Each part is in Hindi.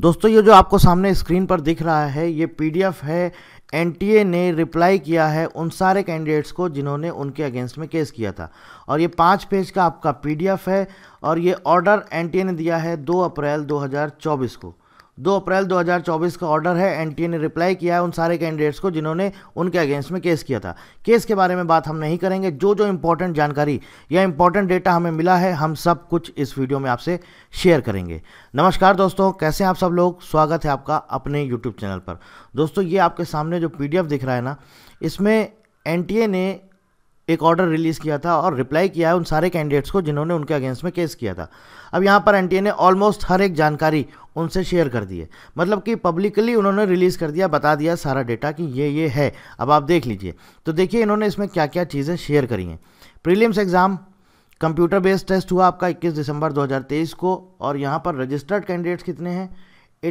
दोस्तों ये जो आपको सामने स्क्रीन पर दिख रहा है ये पीडीएफ है एनटीए ने रिप्लाई किया है उन सारे कैंडिडेट्स को जिन्होंने उनके अगेंस्ट में केस किया था और ये पाँच पेज का आपका पीडीएफ है और ये ऑर्डर एनटीए ने दिया है 2 अप्रैल 2024 को दो अप्रैल 2024 का ऑर्डर है एनटीए ने रिप्लाई किया है उन सारे कैंडिडेट्स को जिन्होंने उनके अगेंस्ट में केस किया था केस के बारे में बात हम नहीं करेंगे जो जो इंपॉर्टेंट जानकारी या इंपॉर्टेंट डेटा हमें मिला है हम सब कुछ इस वीडियो में आपसे शेयर करेंगे नमस्कार दोस्तों कैसे हैं आप सब लोग स्वागत है आपका अपने यूट्यूब चैनल पर दोस्तों ये आपके सामने जो पी दिख रहा है ना इसमें एन ने एक ऑर्डर रिलीज़ किया था और रिप्लाई किया है उन सारे कैंडिडेट्स को जिन्होंने उनके अगेंस्ट में केस किया था अब यहाँ पर एनटीए ने ऑलमोस्ट हर एक जानकारी उनसे शेयर कर दिए मतलब कि पब्लिकली उन्होंने रिलीज़ कर दिया बता दिया सारा डेटा कि ये ये है अब आप देख लीजिए तो देखिए इन्होंने इसमें क्या क्या चीज़ें शेयर करी हैं prelims exam computer based test हुआ आपका 21 दिसंबर 2023 को और यहाँ पर रजिस्टर्ड कैंडिडेट्स कितने हैं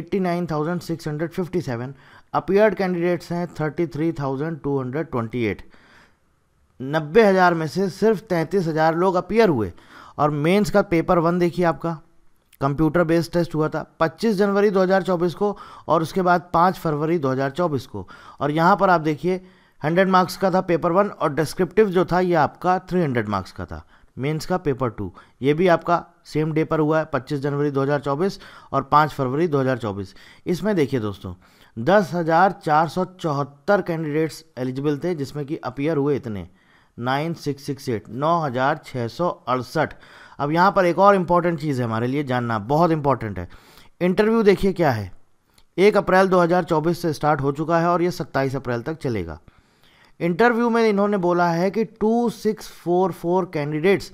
89,657 अपियर्ड कैंडिडेट्स हैं 33,228 नब्बे हज़ार में से सिर्फ तैंतीस हज़ार लोग अपियर हुए और मेंस का पेपर वन देखिए आपका कंप्यूटर बेस्ड टेस्ट हुआ था 25 जनवरी 2024 को और उसके बाद 5 फरवरी 2024 को और यहाँ पर आप देखिए 100 मार्क्स का था पेपर वन और डिस्क्रिप्टिव जो था ये आपका 300 मार्क्स का था मेंस का पेपर टू ये भी आपका सेम डे पर हुआ है 25 जनवरी 2024 और 5 फरवरी 2024 इसमें देखिए दोस्तों दस हज़ार चार सौ चौहत्तर कैंडिडेट्स एलिजिबल थे जिसमें कि अपियर हुए इतने नाइन सिक्स सिक्स एट नौ हज़ार छः सौ अड़सठ अब यहाँ पर एक और इम्पॉर्टेंट चीज़ है हमारे लिए जानना बहुत इंपॉर्टेंट है इंटरव्यू देखिए क्या है एक अप्रैल 2024 से स्टार्ट हो चुका है और ये 27 अप्रैल तक चलेगा इंटरव्यू में इन्होंने बोला है कि 2644 कैंडिडेट्स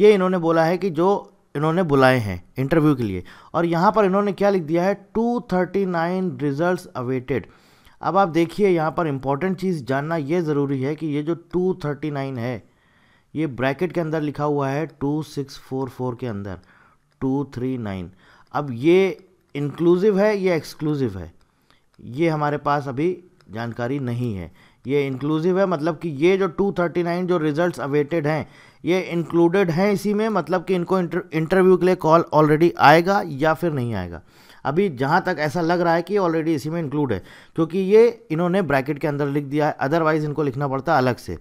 ये इन्होंने बोला है कि जो इन्होंने बुलाए हैं इंटरव्यू के लिए और यहाँ पर इन्होंने क्या लिख दिया है 239 रिजल्ट्स अवेटेड अब आप देखिए यहाँ पर इम्पॉर्टेंट चीज़ जानना ये ज़रूरी है कि ये जो 239 है ये ब्रैकेट के अंदर लिखा हुआ है टू सिक्स फोर फोर के अंदर टू थ्री नाइन अब ये इंक्लूसिव है या एक्सक्लूसिव है ये हमारे पास अभी जानकारी नहीं है ये इंक्लूसिव है मतलब कि ये जो 239 जो रिजल्ट्स अवेटेड हैं ये इंक्लूडेड हैं इसी में मतलब कि इनको इंटरव्यू के लिए कॉल ऑलरेडी आएगा या फिर नहीं आएगा अभी जहाँ तक ऐसा लग रहा है कि ऑलरेडी इसी में इंक्लूड है क्योंकि ये इन्होंने ब्रैकेट के अंदर लिख दिया है अदरवाइज इनको लिखना पड़ता है अलग से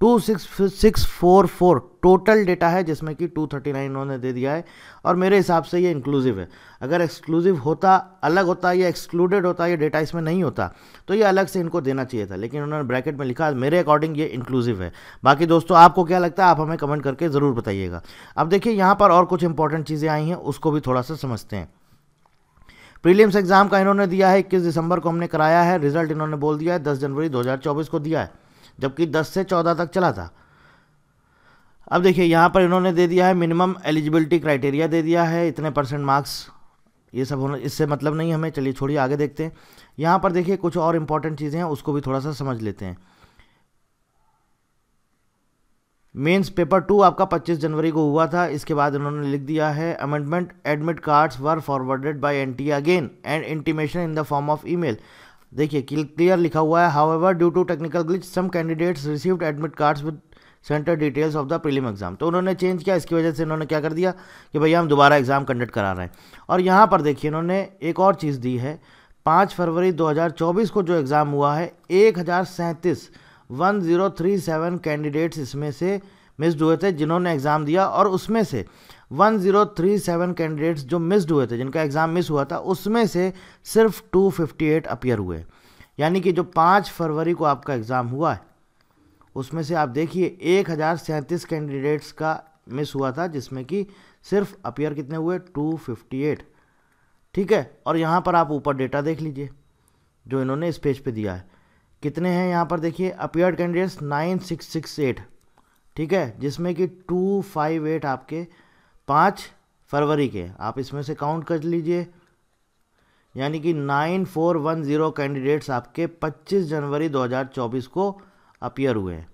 two six six four four total data है जिसमें कि टू थर्टी नाइन इन्होंने दे दिया है और मेरे हिसाब से ये इंक्लूसिव है अगर एक्सक्लूसिव होता अलग होता या एक्सक्लूडेड होता ये डेटा इसमें नहीं होता तो ये अलग से इनको देना चाहिए था लेकिन उन्होंने ब्रैकेट में लिखा मेरे अकॉर्डिंग ये इंक्लूसिव है बाकी दोस्तों आपको क्या लगता है आप हमें कमेंट करके ज़रूर बताइएगा अब देखिए यहाँ पर और कुछ इंपॉर्टेंट चीज़ें आई हैं उसको भी थोड़ा सा समझते हैं प्रीलिम्स एग्ज़ाम का इन्होंने दिया है इक्कीस दिसंबर को हमने कराया है रिजल्ट इन्होंने बोल दिया है दस जनवरी दो को दिया है जबकि दस से चौदह तक चला था अब देखिए यहाँ पर इन्होंने दे दिया है मिनिमम एलिजिबिलिटी क्राइटेरिया दे दिया है इतने परसेंट मार्क्स ये सब होना इससे मतलब नहीं हमें चलिए छोड़िए आगे देखते हैं यहाँ पर देखिए कुछ और इम्पॉर्टेंट चीज़ें हैं उसको भी थोड़ा सा समझ लेते हैं मेंस पेपर टू आपका 25 जनवरी को हुआ था इसके बाद उन्होंने लिख दिया है amendment admit cards were forwarded by NTA again and intimation in the form of email देखिए क्लियर लिखा हुआ है however due to technical glitch some candidates received admit cards with centre details of the prelim exam तो उन्होंने चेंज किया इसकी वजह से इन्होंने क्या कर दिया कि भैया हम दोबारा एग्ज़ाम कंडक्ट करा रहे हैं और यहाँ पर देखिए इन्होंने एक और चीज़ दी है पाँच फरवरी दो को जो एग्ज़ाम हुआ है एक हज़ार सैंतीस 1037 कैंडिडेट्स इसमें से मिस्ड हुए थे जिन्होंने एग्ज़ाम दिया और उसमें से 1037 कैंडिडेट्स जो मिस्ड हुए थे जिनका एग्ज़ाम मिस हुआ था उसमें से सिर्फ 258 अपियर हुए यानी कि जो पाँच फरवरी को आपका एग्ज़ाम हुआ है उसमें से आप देखिए एक हज़ार सैंतीस कैंडिडेट्स का मिस हुआ था जिसमें कि सिर्फ अपियर कितने हुए 258 ठीक है और यहाँ पर आप ऊपर डेटा देख लीजिए जो इन्होंने इस पेज पे दिया है कितने हैं यहाँ पर देखिए appeared candidates nine six six eight ठीक है जिसमें कि टू फाइव एट आपके पाँच फरवरी के आप इसमें से काउंट कर लीजिए यानी कि nine four one zero candidates आपके पच्चीस जनवरी दो हज़ार चौबीस को अपियर हुए हैं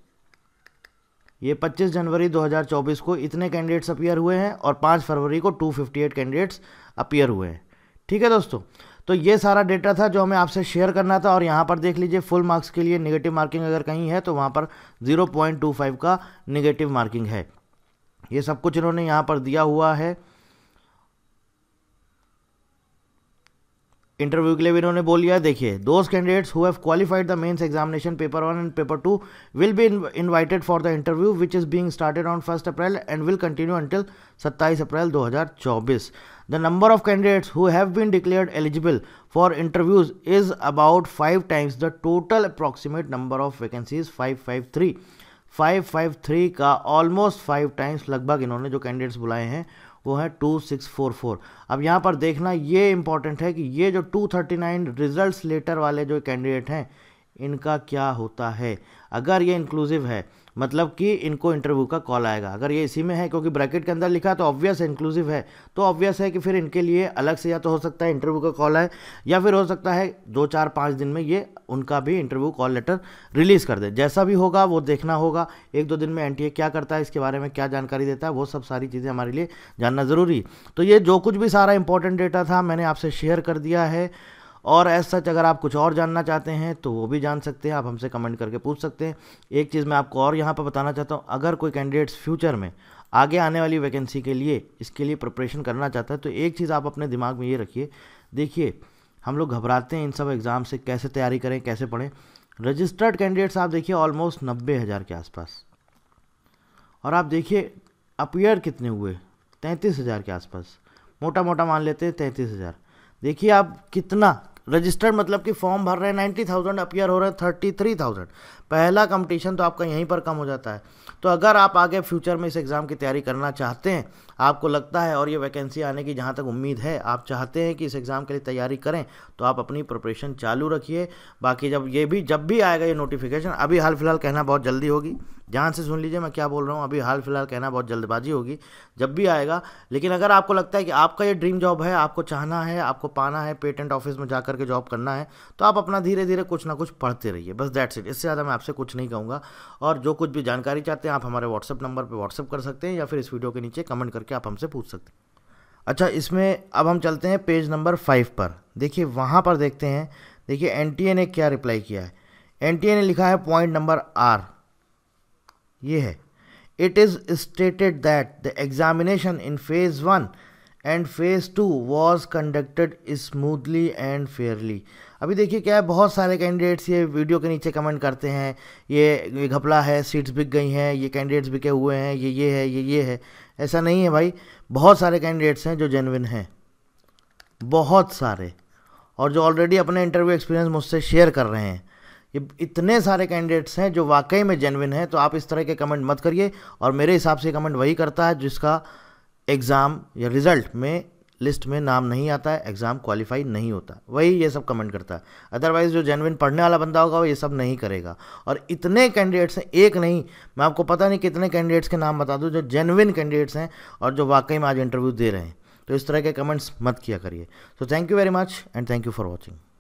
ये पच्चीस जनवरी दो हजार चौबीस को इतने कैंडिडेट्स अपियर हुए हैं और पाँच फरवरी को two fifty eight candidates appear हुए हैं ठीक है दोस्तों तो ये सारा डेटा था जो हमें आपसे शेयर करना था और यहाँ पर देख लीजिए फुल मार्क्स के लिए निगेटिव मार्किंग अगर कहीं है तो वहाँ पर जीरो का निगेटिव मार्किंग है ये सब कुछ इन्होंने यहाँ पर दिया हुआ है इंटरव्यू के लिए भी इन्होंने बोल लिया देखिए those candidates who have qualified the mains examination paper one and paper two will be invited for the interview which is being started on first April and will continue until 27 April 2024 the number of candidates who have been declared eligible for interviews is about five times the total approximate number of vacancies five five three five five three का ऑलमोस्ट फाइव टाइम्स लगभग इन्होंने जो कैंडिडेट्स बुलाए हैं वो है टू सिक्स फोर फोर अब यहाँ पर देखना ये इंपॉर्टेंट है कि ये जो two thirty nine result letter वाले जो कैंडिडेट हैं इनका क्या होता है अगर ये इंक्लूसिव है मतलब कि इनको इंटरव्यू का कॉल आएगा अगर ये इसी में है क्योंकि ब्रैकेट के अंदर लिखा तो ऑब्वियस है इंक्लूसिव है तो ऑब्वियस तो है कि फिर इनके लिए अलग से या तो हो सकता है इंटरव्यू का कॉल आए या फिर हो सकता है दो चार पाँच दिन में ये उनका भी इंटरव्यू कॉल लेटर रिलीज़ कर दे जैसा भी होगा वो देखना होगा एक दो दिन में एन क्या करता है इसके बारे में क्या जानकारी देता है वो सब सारी चीज़ें हमारे लिए जानना ज़रूरी तो ये जो कुछ भी सारा इंपॉर्टेंट डेटा था मैंने आपसे शेयर कर दिया है और एज सच अगर आप कुछ और जानना चाहते हैं तो वो भी जान सकते हैं आप हमसे कमेंट करके पूछ सकते हैं एक चीज़ मैं आपको और यहाँ पर बताना चाहता हूँ अगर कोई कैंडिडेट्स फ्यूचर में आगे आने वाली वैकेंसी के लिए इसके लिए प्रिपरेशन करना चाहता है तो एक चीज़ आप अपने दिमाग में ये रखिए देखिए हम लोग घबराते हैं इन सब एग्ज़ाम से कैसे तैयारी करें कैसे पढ़ें रजिस्टर्ड कैंडिडेट्स आप देखिए ऑलमोस्ट नब्बे हज़ार के आसपास और आप देखिए अपीयर कितने हुए तैंतीस हज़ार के आसपास मोटा मोटा मान लेते हैं तैंतीस हज़ार देखिए आप कितना रजिस्टर्ड मतलब कि फॉर्म भर रहे हैं नाइन्टी थाउजेंड अपियर हो रहे हैं थर्टी थ्री थाउजेंड पहला कंपटीशन तो आपका यहीं पर कम हो जाता है तो अगर आप आगे फ्यूचर में इस एग्ज़ाम की तैयारी करना चाहते हैं आपको लगता है और ये वैकेंसी आने की जहाँ तक उम्मीद है आप चाहते हैं कि इस एग्ज़ाम के लिए तैयारी करें तो आप अपनी प्रिपरेशन चालू रखिए बाकी जब ये भी जब भी आएगा ये नोटिफिकेशन अभी हाल फिलहाल कहना बहुत जल्दी होगी ध्यान से सुन लीजिए मैं क्या बोल रहा हूँ अभी हाल फिलहाल कहना बहुत जल्दबाजी होगी जब भी आएगा लेकिन अगर आपको लगता है कि आपका ये ड्रीम जॉब है आपको चाहना है आपको पाना है पेटेंट ऑफिस में जा के जॉब करना है तो आप अपना धीरे धीरे कुछ ना कुछ पढ़ते रहिए बस दैट्स इट इससे ज़्यादा मैं आपसे कुछ नहीं कहूँगा और जो कुछ भी जानकारी चाहते हैं आप हमारे व्हाट्सअप नंबर पर व्हाट्सअप कर सकते हैं या फिर इस वीडियो के नीचे कमेंट करके आप हमसे पूछ सकते हैं अच्छा इसमें अब हम चलते हैं पेज नंबर फाइव पर देखिए वहाँ पर देखते हैं देखिए एन ने क्या रिप्लाई किया है एन ने लिखा है पॉइंट नंबर आर ये है it is stated that the examination in phase one and phase two was conducted smoothly and fairly अभी देखिए क्या है बहुत सारे कैंडिडेट्स ये वीडियो के नीचे कमेंट करते हैं ये ये घपला है सीट्स बिक गई हैं ये कैंडिडेट्स बिके हुए हैं ये ये है ये ये है ऐसा नहीं है भाई बहुत सारे कैंडिडेट्स हैं जो जेनविन हैं बहुत सारे और जो ऑलरेडी अपने इंटरव्यू एक्सपीरियंस मुझसे शेयर कर रहे हैं ये इतने सारे कैंडिडेट्स हैं जो वाकई में जेनविन हैं तो आप इस तरह के कमेंट मत करिए और मेरे हिसाब से कमेंट वही करता है जिसका एग्ज़ाम या रिज़ल्ट में लिस्ट में नाम नहीं आता है एग्ज़ाम क्वालिफाई नहीं होता वही ये सब कमेंट करता है अदरवाइज़ जो जेनविन पढ़ने वाला बंदा होगा वो ये सब नहीं करेगा और इतने कैंडिडेट्स हैं एक नहीं मैं आपको पता नहीं कितने कैंडिडेट्स के नाम बता दूँ जो जेनविन कैंडिडेट्स हैं और जो वाकई में आज इंटरव्यू दे रहे हैं तो इस तरह के कमेंट्स मत किया करिए so thank you very much and thank you for watching